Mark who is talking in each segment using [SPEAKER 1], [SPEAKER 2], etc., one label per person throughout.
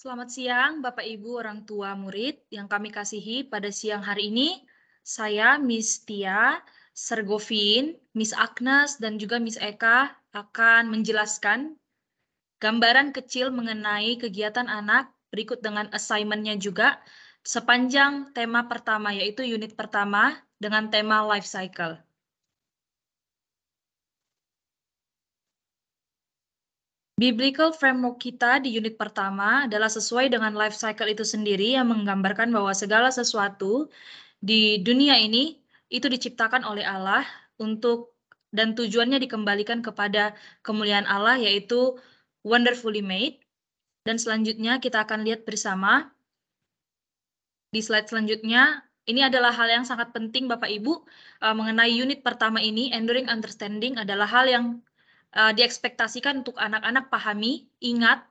[SPEAKER 1] Selamat siang, Bapak Ibu, orang tua murid yang kami kasihi pada siang hari ini. Saya Miss Tia, Sergovin, Miss Agnes, dan juga Miss Eka akan menjelaskan gambaran kecil mengenai kegiatan anak berikut dengan assignment-nya juga sepanjang tema pertama yaitu unit pertama dengan tema life cycle. Biblical framework kita di unit pertama adalah sesuai dengan life cycle itu sendiri yang menggambarkan bahwa segala sesuatu di dunia ini itu diciptakan oleh Allah untuk dan tujuannya dikembalikan kepada kemuliaan Allah yaitu wonderfully made. Dan selanjutnya kita akan lihat bersama di slide selanjutnya ini adalah hal yang sangat penting Bapak Ibu eh, mengenai unit pertama ini enduring understanding adalah hal yang uh, diekspektasikan untuk anak-anak pahami, ingat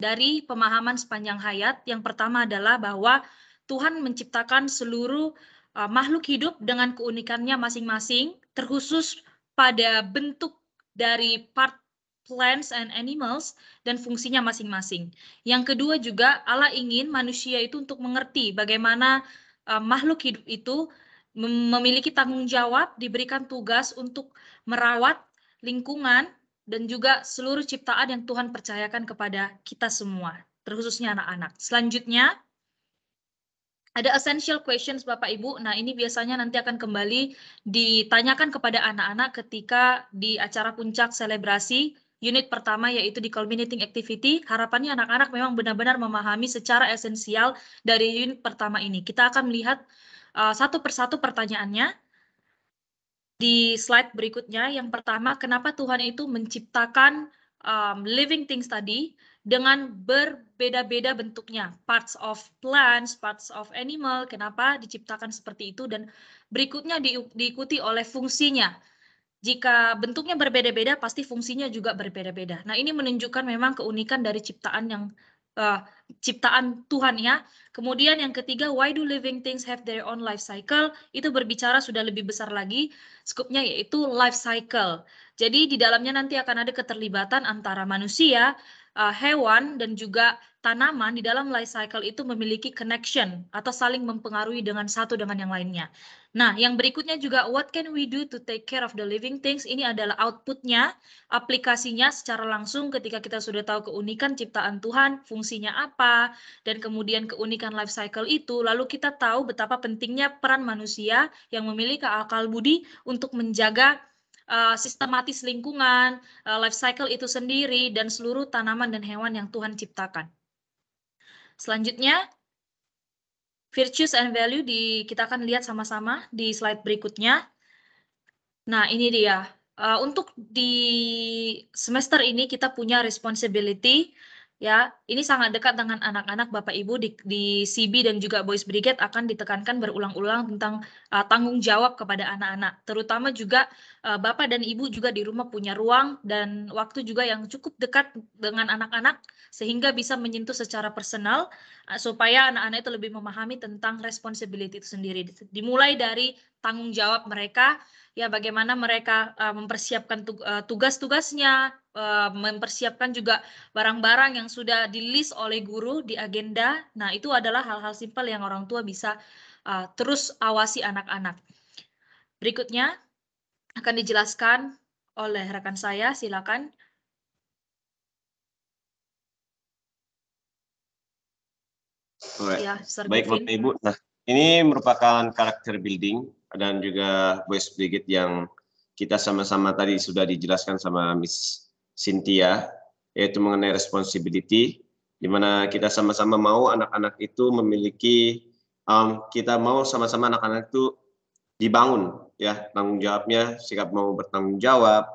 [SPEAKER 1] dari pemahaman sepanjang hayat. Yang pertama adalah bahwa Tuhan menciptakan seluruh uh, makhluk hidup dengan keunikannya masing-masing, terkhusus pada bentuk dari part plants and animals dan fungsinya masing-masing. Yang kedua juga Allah ingin manusia itu untuk mengerti bagaimana uh, makhluk hidup itu memiliki tanggung jawab, diberikan tugas untuk merawat lingkungan, dan juga seluruh ciptaan yang Tuhan percayakan kepada kita semua, terkhususnya anak-anak. Selanjutnya, ada essential questions Bapak Ibu. Nah, ini biasanya nanti akan kembali ditanyakan kepada anak-anak ketika di acara puncak selebrasi unit pertama yaitu di culminating activity. Harapannya anak-anak memang benar-benar memahami secara esensial dari unit pertama ini. Kita akan melihat uh, satu persatu pertanyaannya di slide berikutnya. Yang pertama, kenapa Tuhan itu menciptakan um, living things tadi dengan berbeda-beda bentuknya, parts of plants, parts of animal, kenapa diciptakan seperti itu, dan berikutnya di, diikuti oleh fungsinya. Jika bentuknya berbeda-beda, pasti fungsinya juga berbeda-beda. Nah, ini menunjukkan memang keunikan dari ciptaan yang uh, ciptaan Tuhan ya. Kemudian yang ketiga, why do living things have their own life cycle? Itu berbicara sudah lebih besar lagi skupnya yaitu life cycle. Jadi di dalamnya nanti akan ada keterlibatan antara manusia, uh, hewan dan juga tanaman di dalam life cycle itu memiliki connection atau saling mempengaruhi dengan satu dengan yang lainnya. Nah, yang berikutnya juga what can we do to take care of the living things? Ini adalah outputnya, aplikasinya secara langsung ketika kita sudah tahu keunikan ciptaan Tuhan, fungsinya apa, dan kemudian keunikan life cycle itu, lalu kita tahu betapa pentingnya peran manusia yang memiliki akal budi untuk menjaga uh, sistematis lingkungan, uh, life cycle itu sendiri, dan seluruh tanaman dan hewan yang Tuhan ciptakan. Selanjutnya, virtues and value di kita akan lihat sama-sama di slide berikutnya. Nah, ini dia. Uh, untuk di semester ini kita punya responsibility ya ini sangat dekat dengan anak-anak Bapak Ibu di, di CB dan juga Boys Brigade akan ditekankan berulang-ulang tentang uh, tanggung jawab kepada anak-anak. Terutama juga uh, Bapak dan Ibu juga di rumah punya ruang dan waktu juga yang cukup dekat dengan anak-anak sehingga bisa menyentuh secara personal uh, supaya anak-anak itu lebih memahami tentang responsibility itu sendiri. Dimulai dari tanggung jawab mereka ya bagaimana mereka uh, mempersiapkan uh, tugas-tugasnya, uh, mempersiapkan juga barang-barang yang sudah di list oleh guru di agenda. Nah, itu adalah hal-hal simpel yang orang tua bisa uh, terus awasi anak-anak. Berikutnya akan dijelaskan oleh rekan saya, silakan.
[SPEAKER 2] Ya, Baik Bapak Ibu, nah ini merupakan karakter building dan juga voice brigade yang kita sama-sama tadi sudah dijelaskan sama Miss Cynthia yaitu mengenai responsibility di mana kita sama-sama mau anak-anak itu memiliki um, kita mau sama-sama anak-anak itu dibangun ya tanggung jawabnya sikap mau bertanggung jawab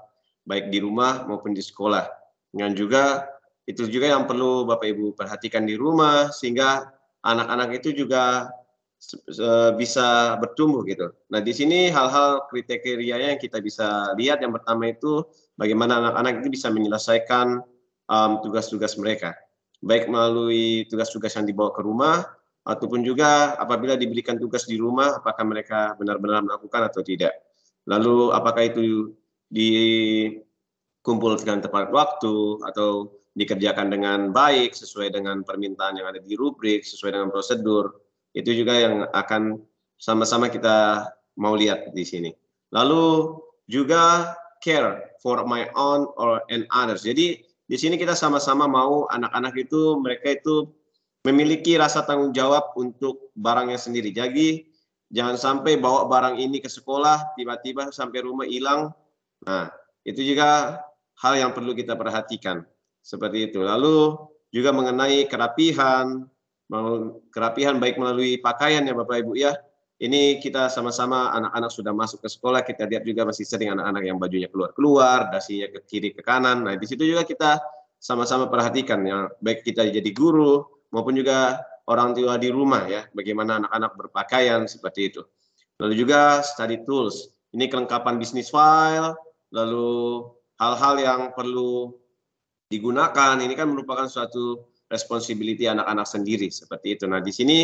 [SPEAKER 2] baik di rumah maupun di sekolah dengan juga itu juga yang perlu bapak ibu perhatikan di rumah sehingga anak-anak itu juga bisa bertumbuh gitu. Nah di sini hal-hal kriteria yang kita bisa lihat yang pertama itu bagaimana anak-anak itu bisa menyelesaikan um, tugas-tugas um, tugas -tugas mereka baik melalui tugas-tugas yang dibawa ke rumah ataupun juga apabila diberikan tugas di rumah apakah mereka benar-benar melakukan atau tidak. Lalu apakah itu dikumpulkan tepat waktu atau dikerjakan dengan baik sesuai dengan permintaan yang ada di rubrik, sesuai dengan prosedur. Itu juga yang akan sama-sama kita mau lihat di sini. Lalu juga care for my own or and others. Jadi di sini kita sama-sama mau anak-anak itu mereka itu memiliki rasa tanggung jawab untuk barangnya sendiri. Jadi jangan sampai bawa barang ini ke sekolah tiba-tiba sampai rumah hilang. Nah, itu juga hal yang perlu kita perhatikan. Seperti itu. Lalu juga mengenai kerapihan, kerapihan baik melalui pakaian ya Bapak Ibu ya ini kita sama-sama anak-anak sudah masuk ke sekolah kita lihat juga masih sering anak-anak yang bajunya keluar-keluar dasinya ke kiri ke kanan nah di situ juga kita sama-sama perhatikan ya baik kita jadi guru maupun juga orang tua di rumah ya bagaimana anak-anak berpakaian seperti itu lalu juga study tools ini kelengkapan bisnis file lalu hal-hal yang perlu digunakan ini kan merupakan suatu responsibility anak-anak sendiri seperti itu nah di sini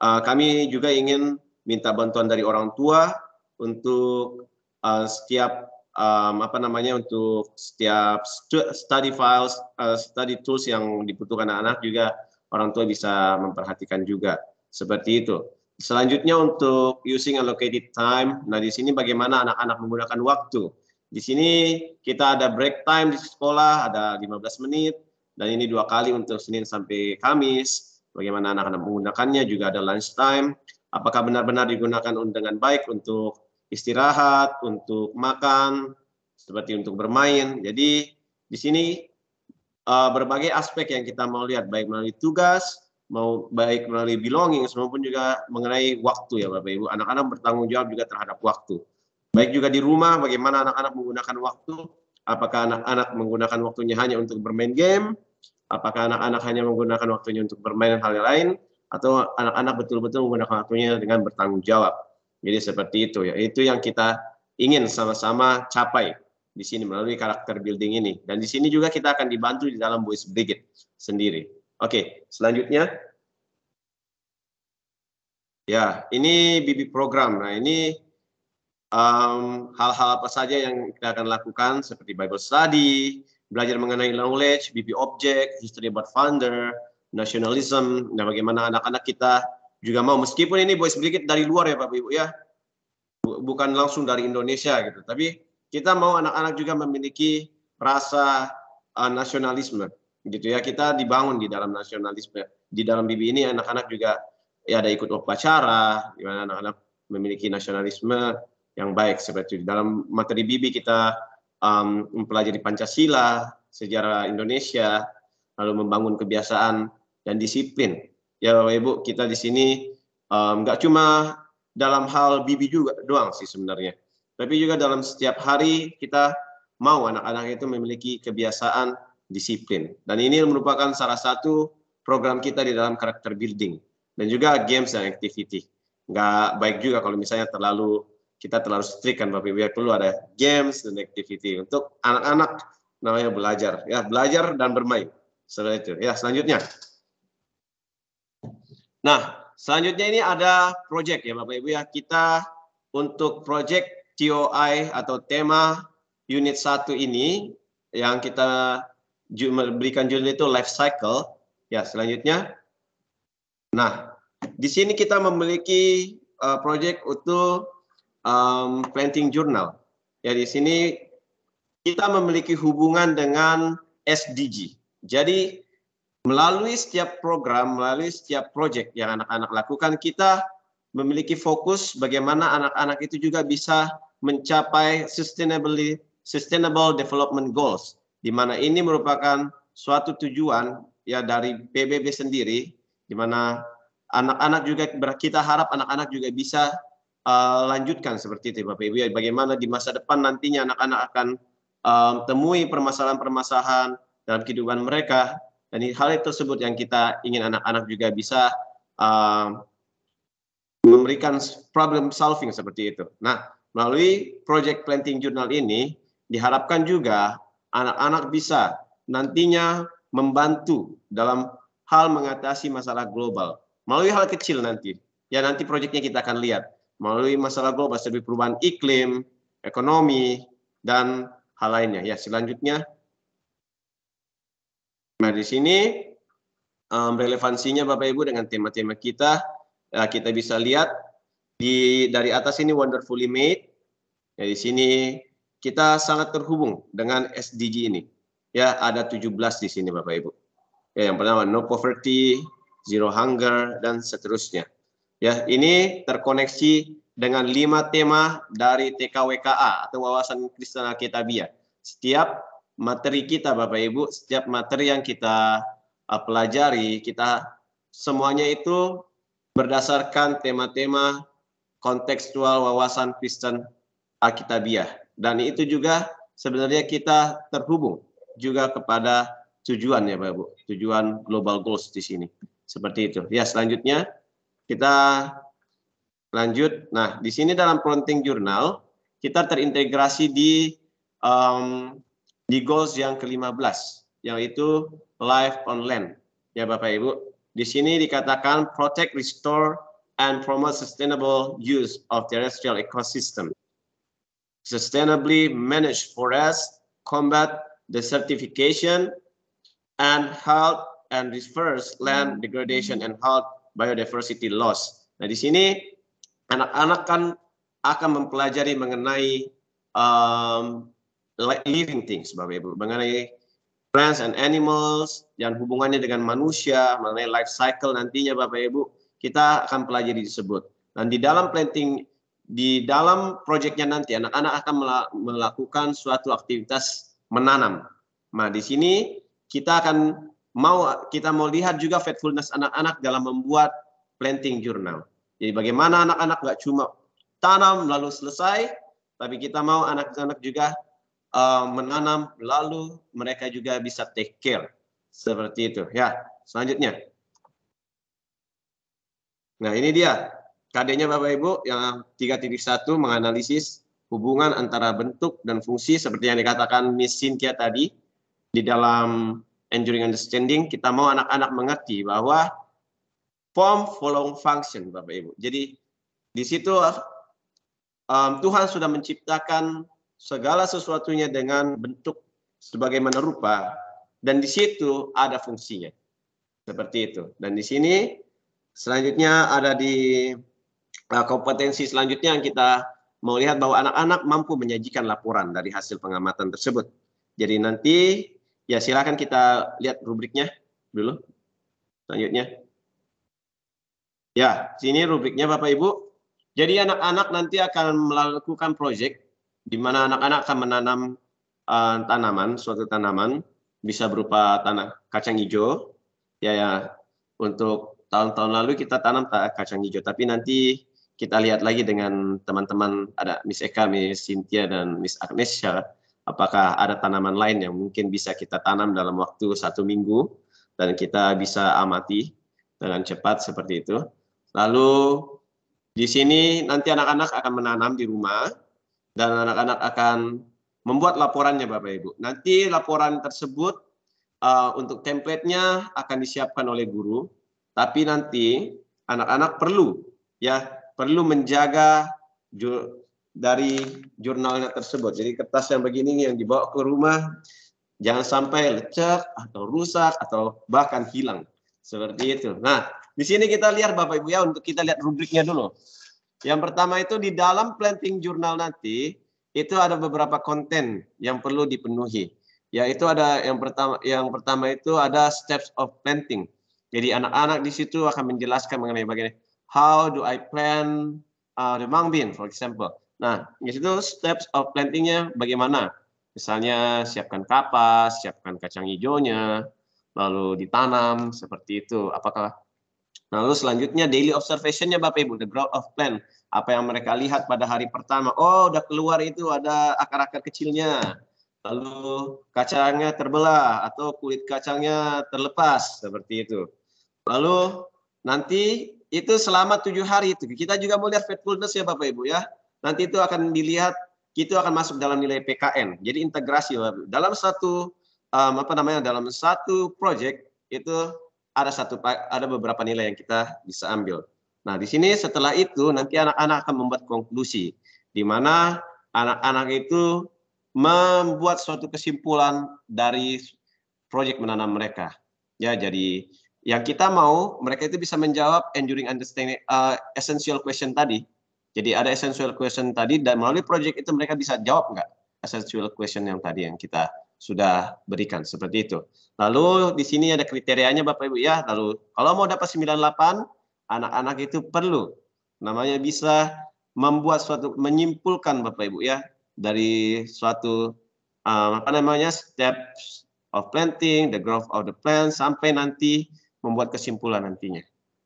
[SPEAKER 2] eh, kami juga ingin minta bantuan dari orang tua untuk uh, setiap um, apa namanya untuk setiap stu, study files, uh, study tools yang dibutuhkan anak-anak juga orang tua bisa memperhatikan juga seperti itu. Selanjutnya untuk using allocated time. Nah, di sini bagaimana anak-anak menggunakan waktu. Di sini kita ada break time di sekolah, ada 15 menit, dan ini dua kali untuk Senin sampai Kamis. Bagaimana anak-anak menggunakannya, juga ada lunch time apakah benar-benar digunakan dengan baik untuk istirahat, untuk makan, seperti untuk bermain. Jadi di sini uh, berbagai aspek yang kita mau lihat baik melalui tugas, mau baik melalui belonging maupun juga mengenai waktu ya Bapak Ibu. Anak-anak bertanggung jawab juga terhadap waktu. Baik juga di rumah bagaimana anak-anak menggunakan waktu, apakah anak-anak menggunakan waktunya hanya untuk bermain game, apakah anak-anak hanya menggunakan waktunya untuk bermain hal yang lain atau anak-anak betul-betul menggunakan waktunya dengan bertanggung jawab. Jadi seperti itu ya. Itu yang kita ingin sama-sama capai di sini melalui karakter building ini. Dan di sini juga kita akan dibantu di dalam voice Brigade sendiri. Oke, selanjutnya. Ya, ini BB program. Nah, ini um, hal-hal um, apa saja yang kita akan lakukan seperti Bible study, belajar mengenai knowledge, BB object, history about founder, nasionalisme, nah bagaimana anak-anak kita juga mau meskipun ini boleh sedikit dari luar ya Bapak Ibu ya. Bukan langsung dari Indonesia gitu, tapi kita mau anak-anak juga memiliki rasa uh, nasionalisme gitu ya. Kita dibangun di dalam nasionalisme. Di dalam BIBI ini anak-anak juga ya ada ikut upacara, di mana anak-anak memiliki nasionalisme yang baik seperti itu. Dalam materi BIBI kita um, mempelajari Pancasila, sejarah Indonesia, lalu membangun kebiasaan dan disiplin. Ya Bapak Ibu, kita di sini um, nggak um, cuma dalam hal bibi juga doang sih sebenarnya. Tapi juga dalam setiap hari kita mau anak-anak itu memiliki kebiasaan disiplin. Dan ini merupakan salah satu program kita di dalam karakter building dan juga games dan activity. Nggak baik juga kalau misalnya terlalu kita terlalu strict kan Bapak Ibu ya perlu ada games dan activity untuk anak-anak namanya belajar ya belajar dan bermain. Setelah itu ya selanjutnya Nah, selanjutnya ini ada proyek ya Bapak Ibu ya. Kita untuk proyek TOI atau tema unit 1 ini yang kita berikan judul itu life cycle. Ya, selanjutnya. Nah, di sini kita memiliki uh, project untuk um, planting journal. Ya, di sini kita memiliki hubungan dengan SDG. Jadi melalui setiap program, melalui setiap project yang anak-anak lakukan, kita memiliki fokus bagaimana anak-anak itu juga bisa mencapai sustainably sustainable development goals di mana ini merupakan suatu tujuan ya dari PBB sendiri di mana anak-anak juga kita harap anak-anak juga bisa uh, lanjutkan seperti itu Bapak Ibu ya bagaimana di masa depan nantinya anak-anak akan um, temui permasalahan-permasalahan dalam kehidupan mereka Nah, dan hal tersebut yang kita ingin anak-anak juga bisa uh, memberikan problem solving seperti itu. Nah, melalui project planting journal ini diharapkan juga anak-anak bisa nantinya membantu dalam hal mengatasi masalah global melalui hal kecil nanti. Ya nanti proyeknya kita akan lihat melalui masalah global seperti perubahan iklim, ekonomi dan hal lainnya. Ya selanjutnya Nah, di sini um, relevansinya Bapak Ibu dengan tema-tema kita uh, kita bisa lihat di dari atas ini wonderfully made. Ya di sini kita sangat terhubung dengan SDG ini. Ya, ada 17 di sini Bapak Ibu. Ya, yang pertama no poverty, zero hunger dan seterusnya. Ya, ini terkoneksi dengan lima tema dari TKWKA atau wawasan Kristen Alkitabiah. Setiap materi kita Bapak Ibu, setiap materi yang kita uh, pelajari, kita semuanya itu berdasarkan tema-tema kontekstual wawasan Kristen Alkitabiah. Dan itu juga sebenarnya kita terhubung juga kepada tujuan ya Bapak Ibu, tujuan global goals di sini. Seperti itu. Ya, selanjutnya kita lanjut. Nah, di sini dalam printing Jurnal kita terintegrasi di um, di goals yang ke-15 yaitu live on land. Ya Bapak Ibu, di sini dikatakan protect, restore and promote sustainable use of terrestrial ecosystem. Sustainably manage forest, combat desertification and halt and reverse land degradation and halt biodiversity loss. Nah, di sini anak-anak kan akan mempelajari mengenai um, living things Bapak Ibu mengenai plants and animals dan hubungannya dengan manusia mengenai life cycle nantinya Bapak Ibu kita akan pelajari disebut dan di dalam planting di dalam proyeknya nanti anak-anak akan melakukan suatu aktivitas menanam. Nah, di sini kita akan mau kita mau lihat juga faithfulness anak-anak dalam membuat planting jurnal. Jadi bagaimana anak-anak nggak cuma tanam lalu selesai, tapi kita mau anak-anak juga Eh, menanam, lalu mereka juga bisa take care. Seperti itu. Ya, selanjutnya. Nah, ini dia. kadenya Bapak Ibu yang 3.1 menganalisis hubungan antara bentuk dan fungsi seperti yang dikatakan Miss Cynthia tadi di dalam Enduring Understanding kita mau anak-anak mengerti bahwa form follow function Bapak Ibu. Jadi di situ um, Tuhan sudah menciptakan segala sesuatunya dengan bentuk sebagaimana rupa dan di situ ada fungsinya. Seperti itu. Dan di sini selanjutnya ada di uh, kompetensi selanjutnya yang kita mau lihat bahwa anak-anak mampu menyajikan laporan dari hasil pengamatan tersebut. Jadi nanti ya silakan kita lihat rubriknya dulu. Selanjutnya. Ya, sini rubriknya Bapak Ibu. Jadi anak-anak nanti akan melakukan proyek di mana anak-anak akan menanam uh, tanaman, suatu tanaman bisa berupa tanah kacang hijau. Ya, ya untuk tahun-tahun lalu kita tanam kacang hijau, tapi nanti kita lihat lagi dengan teman-teman ada Miss Eka, Miss Cynthia dan Miss Agnes apakah ada tanaman lain yang mungkin bisa kita tanam dalam waktu satu minggu dan kita bisa amati dengan cepat seperti itu. Lalu di sini nanti anak-anak akan menanam di rumah dan anak-anak akan membuat laporannya Bapak Ibu. Nanti laporan tersebut uh, untuk template nya akan disiapkan oleh guru, tapi nanti anak-anak perlu ya perlu menjaga ju dari jurnalnya tersebut. Jadi kertas yang begini yang dibawa ke rumah jangan sampai lecek atau rusak atau bahkan hilang seperti itu. Nah, di sini kita lihat Bapak Ibu ya untuk kita lihat rubriknya dulu. Yang pertama itu di dalam planting jurnal nanti itu ada beberapa konten yang perlu dipenuhi. Yaitu ada yang pertama yang pertama itu ada steps of planting. Jadi anak-anak di situ akan menjelaskan mengenai bagaimana how do I plant uh, the mung bean for example. Nah, di situ steps of plantingnya bagaimana? Misalnya siapkan kapas, siapkan kacang hijaunya, lalu ditanam seperti itu. Apakah Nah, lalu selanjutnya daily observation-nya Bapak Ibu, the growth of plant. Apa yang mereka lihat pada hari pertama. Oh, udah keluar itu ada akar-akar kecilnya. Lalu kacangnya terbelah atau kulit kacangnya terlepas, seperti itu. Lalu nanti itu selama tujuh hari itu. Kita juga mau lihat faithfulness ya Bapak Ibu ya. Nanti itu akan dilihat, itu akan masuk dalam nilai PKN. Jadi integrasi Dalam satu, um, apa namanya, dalam satu project itu ada satu ada beberapa nilai yang kita bisa ambil. Nah, di sini setelah itu nanti anak-anak akan membuat konklusi di mana anak-anak itu membuat suatu kesimpulan dari proyek menanam mereka. Ya, jadi yang kita mau mereka itu bisa menjawab enduring understanding uh, essential question tadi. Jadi ada essential question tadi dan melalui proyek itu mereka bisa jawab enggak essential question yang tadi yang kita sudah berikan seperti itu. Lalu di sini ada kriterianya Bapak Ibu ya. Lalu kalau mau dapat 98, anak-anak itu perlu namanya bisa membuat suatu menyimpulkan Bapak Ibu ya dari suatu um, apa namanya steps of planting, the growth of the plant sampai nanti membuat kesimpulan nantinya.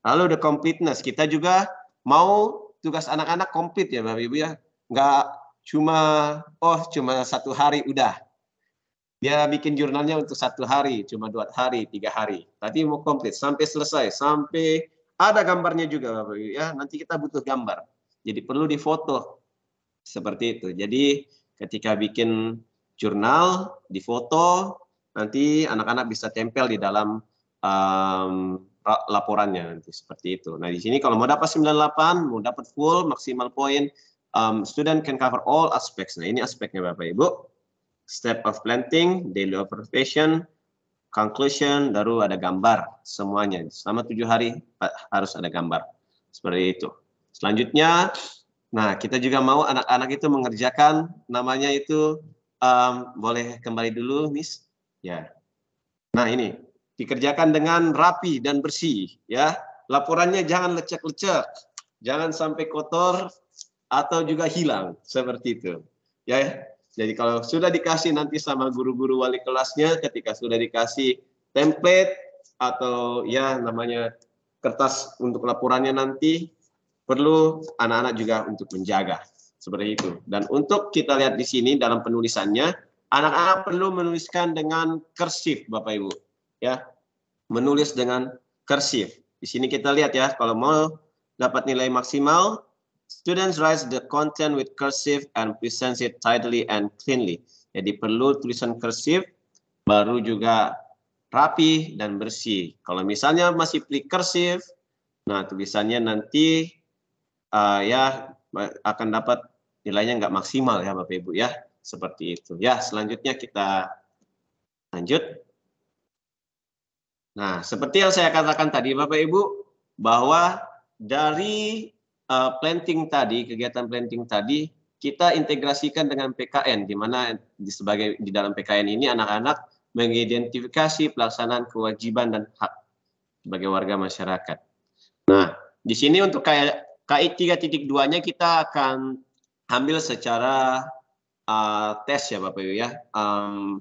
[SPEAKER 2] Lalu the completeness kita juga mau tugas anak-anak komplit ya Bapak Ibu ya. Enggak cuma oh cuma satu hari udah dia bikin jurnalnya untuk satu hari, cuma dua hari, tiga hari. Tapi mau komplit sampai selesai, sampai ada gambarnya juga Bapak Ibu ya. Nanti kita butuh gambar. Jadi perlu difoto. Seperti itu. Jadi ketika bikin jurnal, difoto, nanti anak-anak bisa tempel di dalam um, laporannya nanti seperti itu. Nah, di sini kalau mau dapat 98, mau dapat full maksimal poin, um, student can cover all aspects. Nah, ini aspeknya Bapak Ibu step of planting, daily observation, conclusion, baru ada gambar semuanya. Selama tujuh hari harus ada gambar. Seperti itu. Selanjutnya, nah kita juga mau anak-anak itu mengerjakan namanya itu um, boleh kembali dulu, Miss. Ya. Nah ini dikerjakan dengan rapi dan bersih. Ya, laporannya jangan lecek-lecek, jangan sampai kotor atau juga hilang seperti itu. Ya, ya. Jadi kalau sudah dikasih nanti sama guru-guru wali kelasnya, ketika sudah dikasih template atau ya namanya kertas untuk laporannya nanti, perlu anak-anak juga untuk menjaga. Seperti itu. Dan untuk kita lihat di sini dalam penulisannya, anak-anak perlu menuliskan dengan kursif, Bapak Ibu. Ya, menulis dengan kursif. Di sini kita lihat ya, kalau mau dapat nilai maksimal, Students write the content with cursive and present it tidily and cleanly. Jadi perlu tulisan cursive, baru juga rapi dan bersih. Kalau misalnya masih pilih cursive, nah tulisannya nanti uh, ya akan dapat nilainya nggak maksimal ya Bapak Ibu ya. Seperti itu. Ya, selanjutnya kita lanjut. Nah, seperti yang saya katakan tadi Bapak Ibu, bahwa dari uh, planting tadi, kegiatan planting tadi kita integrasikan dengan PKN di mana di sebagai di dalam PKN ini anak-anak mengidentifikasi pelaksanaan kewajiban dan hak sebagai warga masyarakat. Nah, di sini untuk kayak KI 3.2-nya kita akan ambil secara uh, tes ya Bapak Ibu ya. Um,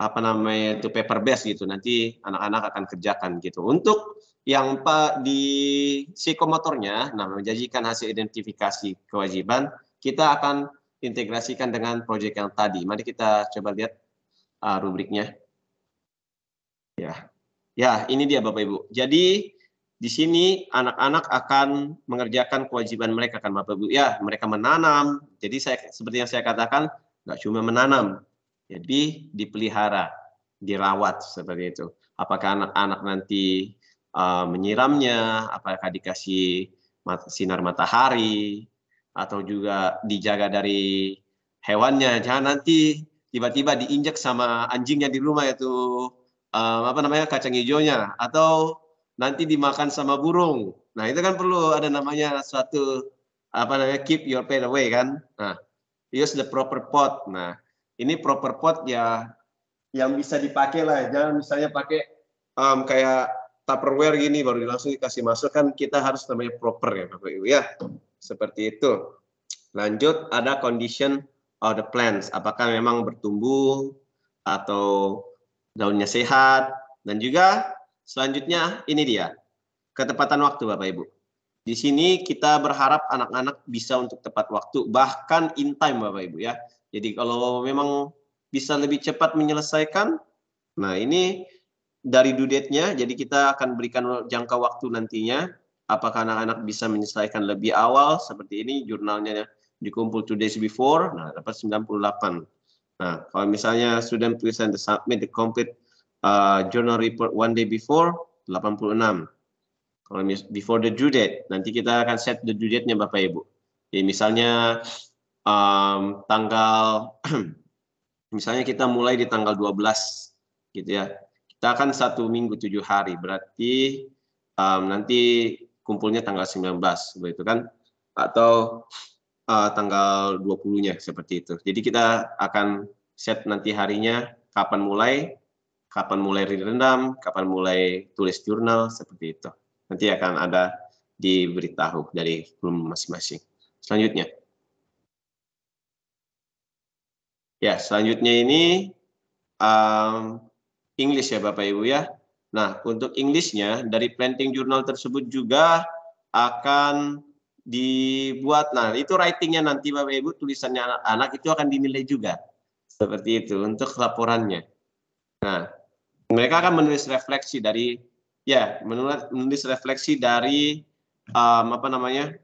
[SPEAKER 2] apa namanya itu paper base gitu nanti anak-anak akan kerjakan gitu. Untuk yang di psikomotornya nah menjanjikan hasil identifikasi kewajiban kita akan integrasikan dengan proyek yang tadi. Mari kita coba lihat uh, rubriknya. Ya. Ya, ini dia Bapak Ibu. Jadi di sini anak-anak akan mengerjakan kewajiban mereka kan Bapak Ibu. Ya, mereka menanam. Jadi saya seperti yang saya katakan, nggak cuma menanam. Jadi dipelihara, dirawat seperti itu. Apakah anak-anak nanti Eh, menyiramnya, apakah dikasih sinar matahari, atau juga dijaga dari hewannya. Jangan nanti tiba-tiba diinjak sama anjingnya di rumah itu um, apa namanya kacang hijaunya atau nanti dimakan sama burung. Nah itu kan perlu ada namanya suatu apa namanya keep your pet away kan. Nah use the proper pot. Nah ini proper pot ya yang bisa dipakai lah. Jangan misalnya pakai um, kayak Tupperware gini baru langsung dikasih masuk kan kita harus namanya proper ya Bapak Ibu ya. Seperti itu. Lanjut ada condition of the plants, apakah memang bertumbuh atau daunnya sehat dan juga selanjutnya ini dia ketepatan waktu Bapak Ibu. Di sini kita berharap anak-anak bisa untuk tepat waktu, bahkan in time Bapak Ibu ya. Jadi kalau memang bisa lebih cepat menyelesaikan, nah ini dari due date-nya, jadi kita akan berikan jangka waktu nantinya. Apakah anak-anak bisa menyelesaikan lebih awal seperti ini jurnalnya ya, dikumpul two days before, nah dapat 98. Nah, kalau misalnya student present the submit the complete uh, journal report one day before, 86. Kalau before the due date, nanti kita akan set the due date-nya Bapak Ibu. Jadi misalnya um, tanggal misalnya kita mulai di tanggal 12 gitu ya. Kita kan satu minggu tujuh hari, berarti um, nanti kumpulnya tanggal 19, begitu kan? Atau uh, tanggal 20-nya seperti itu. Jadi kita akan set nanti harinya kapan mulai, kapan mulai rendam, kapan mulai tulis jurnal seperti itu. Nanti akan ada diberitahu dari belum masing-masing. Selanjutnya. Ya, selanjutnya ini um, English ya Bapak Ibu ya. Nah, untuk Inggrisnya dari planting jurnal tersebut juga akan dibuat. Nah, itu writingnya nanti Bapak Ibu tulisannya anak-anak itu akan dinilai juga. Seperti itu untuk laporannya. Nah, mereka akan menulis refleksi dari ya, menulis, refleksi dari um, apa namanya?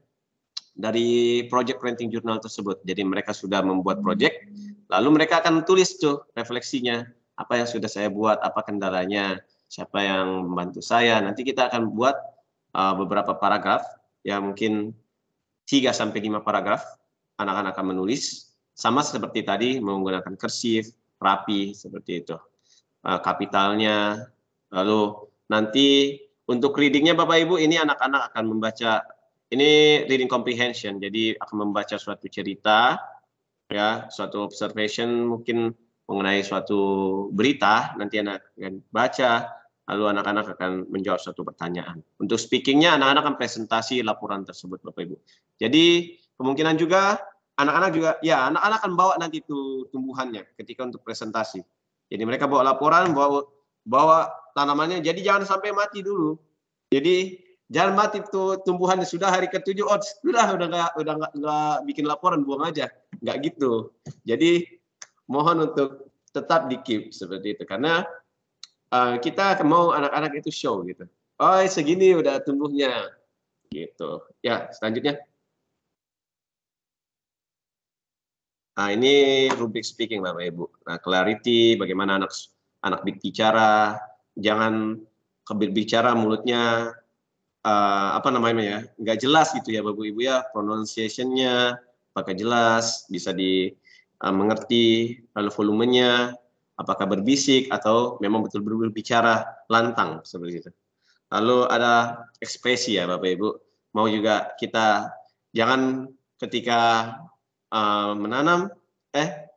[SPEAKER 2] dari project Planting jurnal tersebut. Jadi mereka sudah membuat project, lalu mereka akan tulis tuh refleksinya apa yang sudah saya buat, apa kendalanya, siapa yang membantu saya. Nanti kita akan buat uh, beberapa paragraf, ya mungkin 3 sampai 5 paragraf anak-anak akan menulis sama seperti tadi menggunakan kursif, rapi seperti itu. Uh, kapitalnya lalu nanti untuk readingnya Bapak Ibu ini anak-anak akan membaca ini reading comprehension. Jadi akan membaca suatu cerita ya, suatu observation mungkin mengenai suatu berita, nanti anak akan baca, lalu anak-anak akan menjawab suatu pertanyaan. Untuk speakingnya, anak-anak akan presentasi laporan tersebut, Bapak Ibu. Jadi kemungkinan juga anak-anak juga, ya anak-anak akan bawa nanti itu tumbuhannya ketika untuk presentasi. Jadi mereka bawa laporan, bawa bawa tanamannya. Jadi jangan sampai mati dulu. Jadi jangan mati tuh tumbuhan sudah hari ketujuh, oh sudah udah nggak udah nggak bikin laporan buang aja, nggak gitu. Jadi mohon untuk tetap di keep seperti itu karena uh, kita mau anak-anak itu show gitu. Oh segini udah tumbuhnya gitu. Ya selanjutnya. Nah ini rubik speaking bapak ibu. Nah clarity bagaimana anak anak bicara jangan bicara mulutnya uh, apa namanya ya nggak jelas gitu ya bapak ibu ya pronunciationnya pakai jelas bisa di uh, mengerti lalu volumenya apakah berbisik atau memang betul betul berbicara lantang seperti itu lalu ada ekspresi ya bapak ibu mau juga kita jangan ketika uh, menanam eh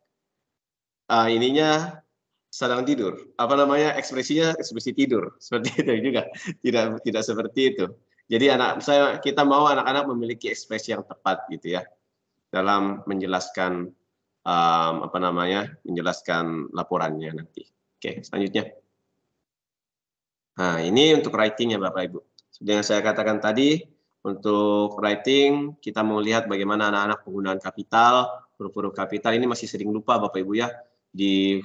[SPEAKER 2] uh, ininya sedang tidur apa namanya ekspresinya ekspresi tidur seperti itu juga tidak tidak seperti itu jadi anak saya kita mau anak-anak memiliki ekspresi yang tepat gitu ya dalam menjelaskan um, apa namanya menjelaskan laporannya nanti. Oke, selanjutnya. Nah, ini untuk writing ya Bapak Ibu. Seperti yang saya katakan tadi, untuk writing kita mau lihat bagaimana anak-anak penggunaan kapital, huruf-huruf kapital ini masih sering lupa Bapak Ibu ya di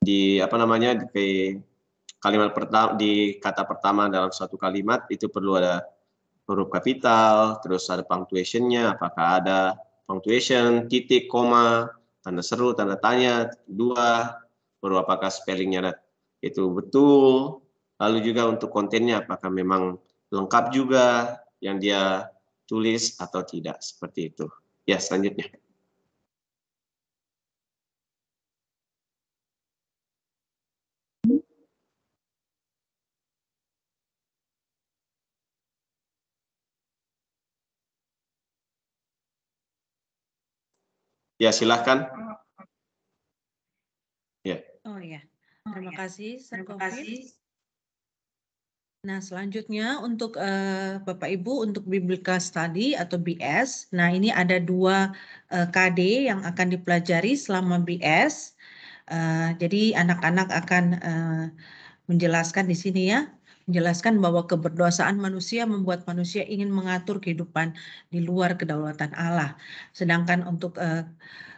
[SPEAKER 2] di apa namanya di kalimat pertama di kata pertama dalam suatu kalimat itu perlu ada huruf kapital, terus ada punctuationnya, apakah ada punctuation, titik, koma, tanda seru, tanda tanya, dua, baru apakah spellingnya itu betul, lalu juga untuk kontennya apakah memang lengkap juga yang dia tulis atau tidak, seperti itu. Ya, selanjutnya. Ya, silahkan. Ya.
[SPEAKER 3] Oh ya, terima iya. kasih. Terima kasih. Nah, selanjutnya untuk uh, Bapak Ibu untuk Biblical Study atau BS. Nah, ini ada dua uh, eh, KD yang akan dipelajari selama BS. Uh, eh, jadi anak-anak akan uh, menjelaskan di sini ya menjelaskan bahwa keberdosaan manusia membuat manusia ingin mengatur kehidupan di luar kedaulatan Allah. Sedangkan untuk eh,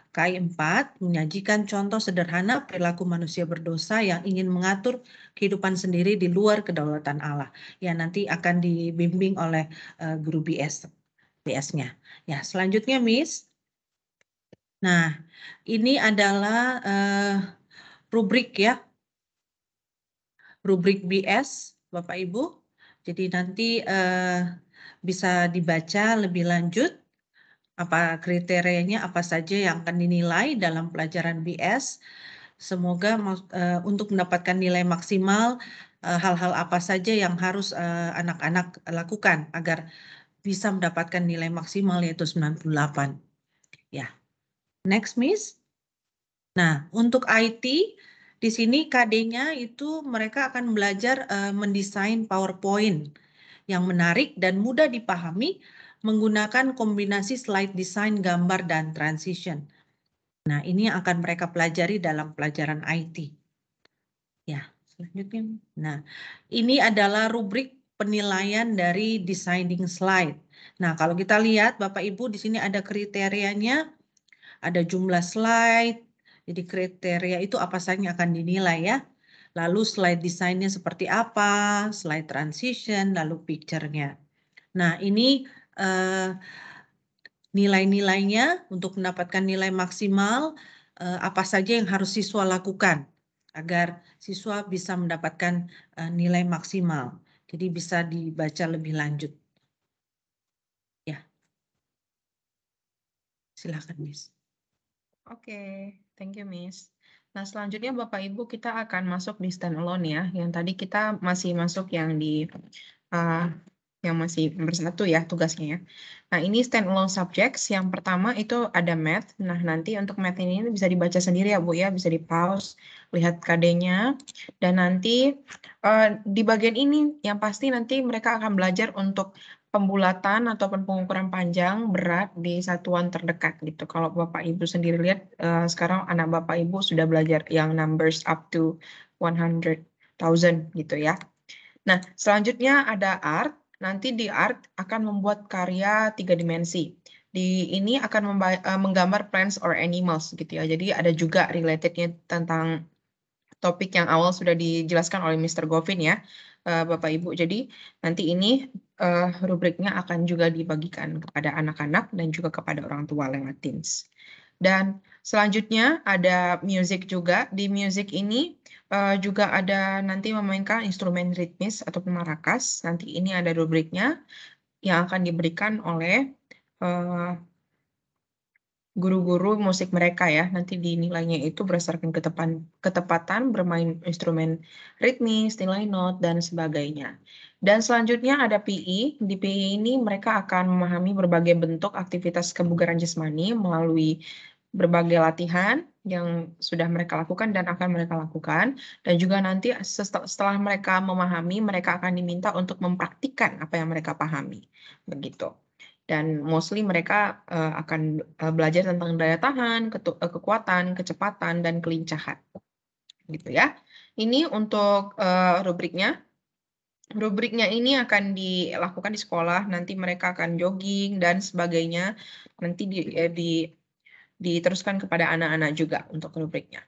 [SPEAKER 3] KI4 menyajikan contoh sederhana perilaku manusia berdosa yang ingin mengatur kehidupan sendiri di luar kedaulatan Allah. Ya nanti akan dibimbing oleh eh, guru BS BS-nya. Ya, selanjutnya Miss. Nah, ini adalah uh, rubrik ya. Rubrik BS Bapak Ibu. Jadi nanti uh, bisa dibaca lebih lanjut apa kriterianya apa saja yang akan dinilai dalam pelajaran BS. Semoga uh, untuk mendapatkan nilai maksimal eh, hal-hal uh, apa saja yang harus anak-anak uh, lakukan agar bisa mendapatkan nilai maksimal yaitu 98. Ya. Next, Miss. Nah, untuk IT di sini KD-nya itu mereka akan belajar uh, mendesain PowerPoint yang menarik dan mudah dipahami menggunakan kombinasi slide design, gambar, dan transition. Nah, ini yang akan mereka pelajari dalam pelajaran IT. Ya, selanjutnya. Nah, ini adalah rubrik penilaian dari designing slide. Nah, kalau kita lihat Bapak Ibu di sini ada kriterianya, ada jumlah slide, jadi kriteria itu apa saja yang akan dinilai ya. Lalu slide desainnya seperti apa, slide transition, lalu picture-nya. Nah ini uh, nilai-nilainya untuk mendapatkan nilai maksimal uh, apa saja yang harus siswa lakukan agar siswa bisa mendapatkan uh, nilai maksimal. Jadi bisa dibaca lebih lanjut. Ya, silakan Miss.
[SPEAKER 4] Oke. Okay. Thank you, Miss. Nah, selanjutnya Bapak Ibu kita akan masuk di stand alone ya. Yang tadi kita masih masuk yang di uh, yang masih bersatu ya tugasnya ya. Nah, ini stand alone subjects. Yang pertama itu ada math. Nah, nanti untuk math ini bisa dibaca sendiri ya, Bu ya, bisa di-pause, lihat KD-nya dan nanti uh, di bagian ini yang pasti nanti mereka akan belajar untuk pembulatan ataupun pengukuran panjang berat di satuan terdekat gitu. Kalau Bapak Ibu sendiri lihat uh, sekarang anak Bapak Ibu sudah belajar yang numbers up to 100,000 gitu ya. Nah, selanjutnya ada art. Nanti di art akan membuat karya tiga dimensi. Di ini akan eh, menggambar plants or animals gitu ya. Jadi ada juga relatednya tentang topik yang awal sudah dijelaskan oleh Mr. Govin ya, eh, Bapak Ibu. Jadi nanti ini uh, rubriknya akan juga dibagikan kepada anak-anak dan juga kepada orang tua lewat Teams. Dan selanjutnya ada music juga. Di music ini uh, juga ada nanti memainkan instrumen ritmis atau pemarakas. Nanti ini ada rubriknya yang akan diberikan oleh uh, guru-guru musik mereka ya. Nanti dinilainya itu berdasarkan ketepan, ketepatan bermain instrumen ritmis, nilai not, dan sebagainya. Dan selanjutnya ada PI. E. Di PI e ini mereka akan memahami berbagai bentuk aktivitas kebugaran jasmani melalui berbagai latihan yang sudah mereka lakukan dan akan mereka lakukan dan juga nanti setelah mereka memahami mereka akan diminta untuk mempraktikkan apa yang mereka pahami begitu dan mostly mereka uh, akan eh, belajar tentang daya tahan, eh, kekuatan, kecepatan, dan kelincahan. Gitu ya. Ini untuk uh, rubriknya. Rubriknya ini akan dilakukan di sekolah, nanti mereka akan jogging dan sebagainya. Nanti di, di, diteruskan kepada anak-anak juga untuk rubriknya.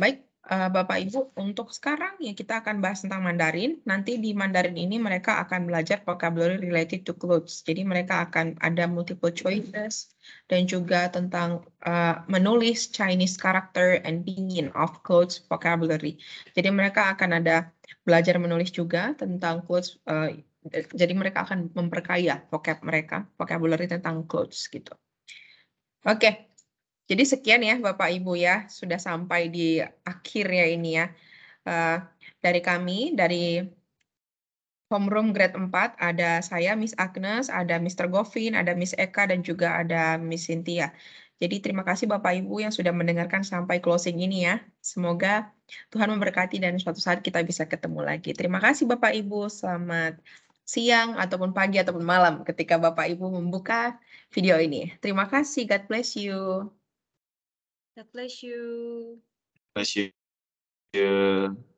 [SPEAKER 4] Baik, Eh, Bapak Ibu, untuk sekarang ya kita akan bahas tentang Mandarin. Nanti di Mandarin ini mereka akan belajar vocabulary related to clothes. Jadi mereka akan ada multiple choices dan juga tentang uh, menulis Chinese character and pinyin of clothes vocabulary. Jadi mereka akan ada belajar menulis juga tentang clothes. Uh, jadi mereka akan memperkaya vocab mereka, vocabulary tentang clothes gitu. Oke, okay. Jadi sekian ya Bapak Ibu ya, sudah sampai di akhir ya ini ya. Uh, dari kami, dari Homeroom Grade 4 ada saya Miss Agnes, ada Mr. Govin, ada Miss Eka dan juga ada Miss Cynthia. Jadi terima kasih Bapak Ibu yang sudah mendengarkan sampai closing ini ya. Semoga Tuhan memberkati dan suatu saat kita bisa ketemu lagi. Terima kasih Bapak Ibu, selamat siang ataupun pagi ataupun malam ketika Bapak Ibu membuka video ini. Terima kasih, God bless
[SPEAKER 1] you. God bless you.
[SPEAKER 2] Bless you.